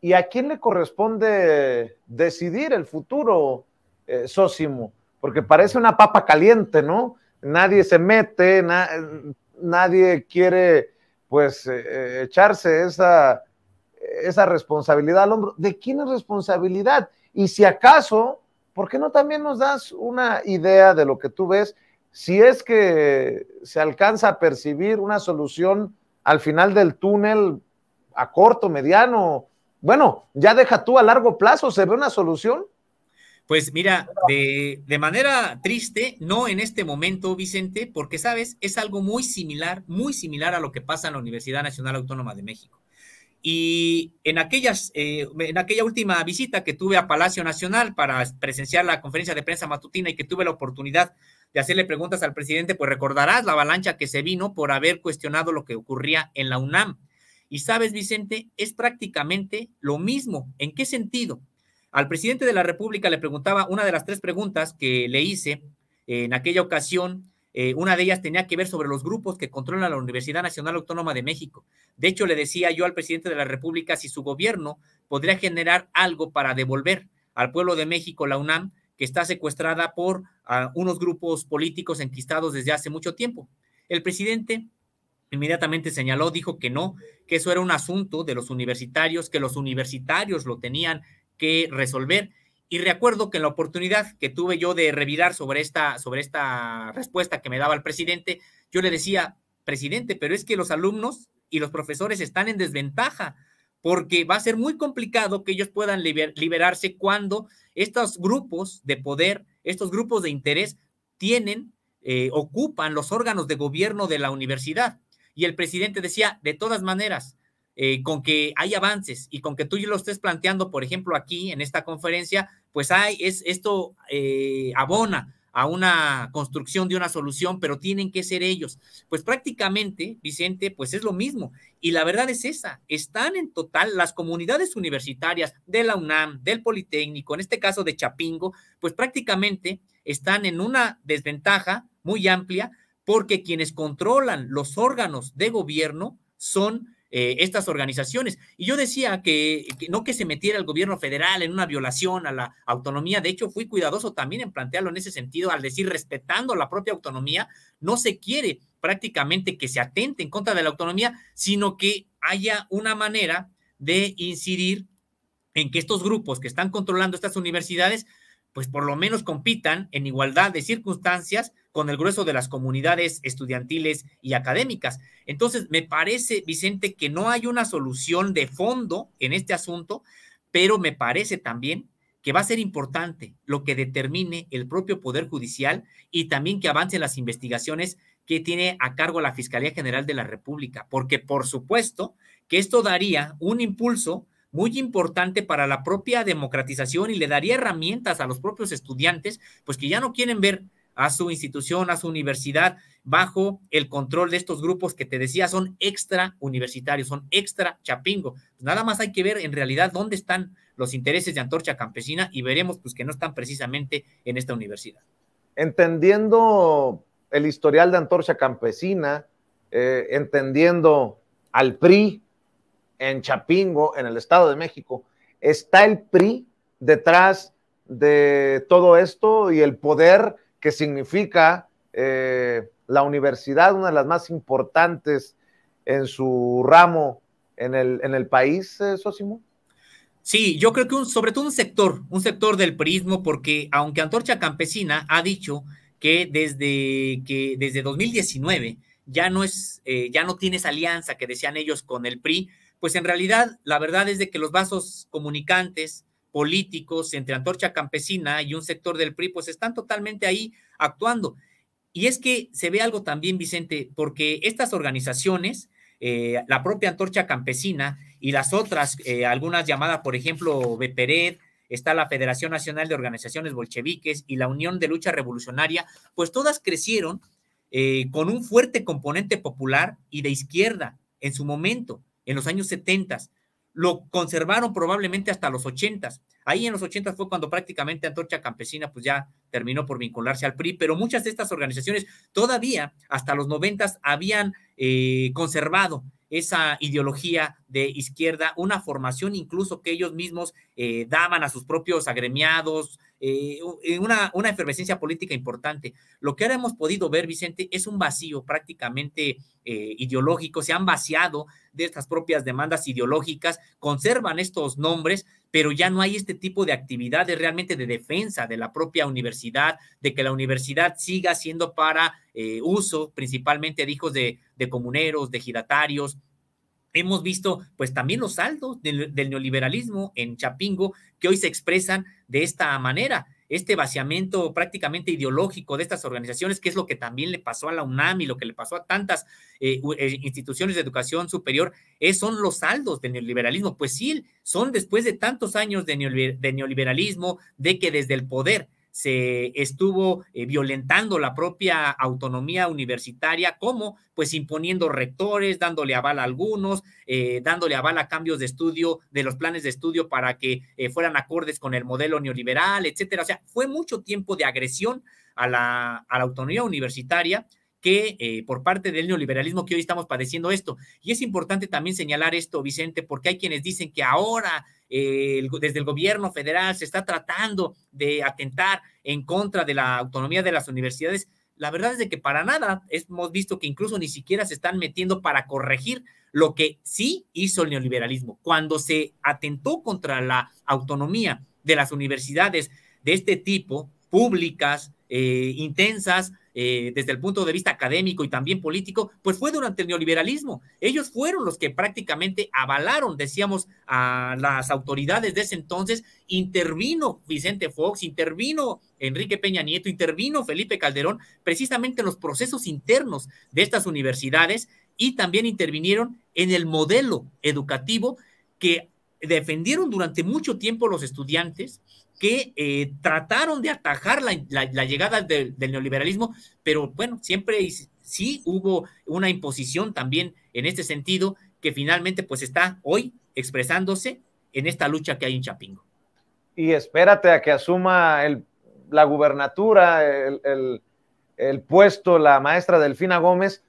¿Y a quién le corresponde decidir el futuro, eh, Sósimo? Porque parece una papa caliente, ¿no? Nadie se mete, nadie quiere, pues, eh, eh, echarse esa, esa responsabilidad al hombro. ¿De quién es responsabilidad? Y si acaso, ¿por qué no también nos das una idea de lo que tú ves? Si es que se alcanza a percibir una solución al final del túnel a corto, mediano bueno, ya deja tú a largo plazo, ¿se ve una solución? Pues mira, de, manera triste, no en este momento, Vicente, porque sabes, es algo muy similar, muy similar a lo que pasa en la Universidad Nacional Autónoma de México. Y en, aquellas, eh, en aquella última visita que tuve a Palacio Nacional para presenciar la conferencia de prensa matutina y que tuve la oportunidad de hacerle preguntas al presidente, pues recordarás la avalancha que se vino por haber cuestionado lo que ocurría en la UNAM y sabes, Vicente, es prácticamente lo mismo. ¿En qué sentido? Al presidente de la República le preguntaba una de las tres preguntas que le hice eh, en aquella ocasión. Eh, una de ellas tenía que ver sobre los grupos que controlan la Universidad Nacional Autónoma de México. De hecho, le decía yo al presidente de la República si su gobierno podría generar algo para devolver al pueblo de México la UNAM, que está secuestrada por ah, unos grupos políticos enquistados desde hace mucho tiempo. El presidente inmediatamente señaló, dijo que no, que eso era un asunto de los universitarios, que los universitarios lo tenían que resolver. Y recuerdo que en la oportunidad que tuve yo de revirar sobre esta, sobre esta respuesta que me daba el presidente, yo le decía, presidente, pero es que los alumnos y los profesores están en desventaja porque va a ser muy complicado que ellos puedan liberarse cuando estos grupos de poder, estos grupos de interés tienen, eh, ocupan los órganos de gobierno de la universidad y el presidente decía, de todas maneras, eh, con que hay avances y con que tú lo estés planteando, por ejemplo, aquí en esta conferencia, pues hay, es, esto eh, abona a una construcción de una solución, pero tienen que ser ellos. Pues prácticamente, Vicente, pues es lo mismo. Y la verdad es esa, están en total las comunidades universitarias de la UNAM, del Politécnico, en este caso de Chapingo, pues prácticamente están en una desventaja muy amplia porque quienes controlan los órganos de gobierno son eh, estas organizaciones. Y yo decía que, que, no que se metiera el gobierno federal en una violación a la autonomía, de hecho fui cuidadoso también en plantearlo en ese sentido, al decir respetando la propia autonomía, no se quiere prácticamente que se atente en contra de la autonomía, sino que haya una manera de incidir en que estos grupos que están controlando estas universidades, pues por lo menos compitan en igualdad de circunstancias con el grueso de las comunidades estudiantiles y académicas. Entonces, me parece, Vicente, que no hay una solución de fondo en este asunto, pero me parece también que va a ser importante lo que determine el propio Poder Judicial y también que avancen las investigaciones que tiene a cargo la Fiscalía General de la República, porque por supuesto que esto daría un impulso muy importante para la propia democratización y le daría herramientas a los propios estudiantes, pues que ya no quieren ver a su institución, a su universidad, bajo el control de estos grupos que te decía son extra universitarios, son extra chapingo. Pues nada más hay que ver en realidad dónde están los intereses de Antorcha Campesina y veremos pues que no están precisamente en esta universidad. Entendiendo el historial de Antorcha Campesina, eh, entendiendo al PRI en Chapingo, en el Estado de México, ¿está el PRI detrás de todo esto y el poder que significa eh, la universidad, una de las más importantes en su ramo en el, en el país, eh, Sosimo? Sí, yo creo que un, sobre todo un sector, un sector del prismo, porque aunque Antorcha Campesina ha dicho que desde, que desde 2019 ya no, es, eh, ya no tiene alianza que decían ellos con el PRI, pues en realidad la verdad es de que los vasos comunicantes, políticos entre Antorcha Campesina y un sector del PRI, pues están totalmente ahí actuando. Y es que se ve algo también, Vicente, porque estas organizaciones, eh, la propia Antorcha Campesina y las otras, eh, algunas llamadas, por ejemplo, Beperet, está la Federación Nacional de Organizaciones Bolcheviques y la Unión de Lucha Revolucionaria, pues todas crecieron eh, con un fuerte componente popular y de izquierda en su momento, en los años 70 lo conservaron probablemente hasta los ochentas. Ahí en los 80 fue cuando prácticamente Antorcha Campesina pues ya terminó por vincularse al PRI, pero muchas de estas organizaciones todavía hasta los noventas habían eh, conservado esa ideología de izquierda, una formación incluso que ellos mismos eh, daban a sus propios agremiados, eh, una, una efervescencia política importante. Lo que ahora hemos podido ver, Vicente, es un vacío prácticamente ideológico, se han vaciado de estas propias demandas ideológicas, conservan estos nombres, pero ya no hay este tipo de actividades realmente de defensa de la propia universidad, de que la universidad siga siendo para eh, uso principalmente de hijos de, comuneros, de giratarios, Hemos visto, pues, también los saldos del, neoliberalismo en Chapingo que hoy se expresan de esta manera este vaciamiento prácticamente ideológico de estas organizaciones, que es lo que también le pasó a la UNAM y lo que le pasó a tantas eh, eh, instituciones de educación superior, es, son los saldos del neoliberalismo. Pues sí, son después de tantos años de neoliberalismo, de que desde el poder se estuvo eh, violentando la propia autonomía universitaria, como pues imponiendo rectores, dándole aval a algunos, eh, dándole aval a cambios de estudio de los planes de estudio para que eh, fueran acordes con el modelo neoliberal, etcétera. O sea, fue mucho tiempo de agresión a la autonomía universitaria que eh, por parte del neoliberalismo que hoy estamos padeciendo esto. Y es importante también señalar esto, Vicente, porque hay quienes dicen que ahora eh, desde el gobierno federal se está tratando de atentar en contra de la autonomía de las universidades. La verdad es de que para nada hemos visto que incluso ni siquiera se están metiendo para corregir lo que sí hizo el neoliberalismo. Cuando se atentó contra la autonomía de las universidades de este tipo, públicas, eh, intensas, eh, desde el punto de vista académico y también político, pues fue durante el neoliberalismo. Ellos fueron los que prácticamente avalaron, decíamos, a las autoridades de ese entonces, intervino Vicente Fox, intervino Enrique Peña Nieto, intervino Felipe Calderón, precisamente en los procesos internos de estas universidades y también intervinieron en el modelo educativo que defendieron durante mucho tiempo los estudiantes que eh, trataron de atajar la, llegada del neoliberalismo, pero bueno, siempre sí hubo una imposición también en este sentido que finalmente pues está hoy expresándose en esta lucha que hay en Chapingo. Y espérate a que asuma la gubernatura, el puesto, la maestra Delfina Gómez,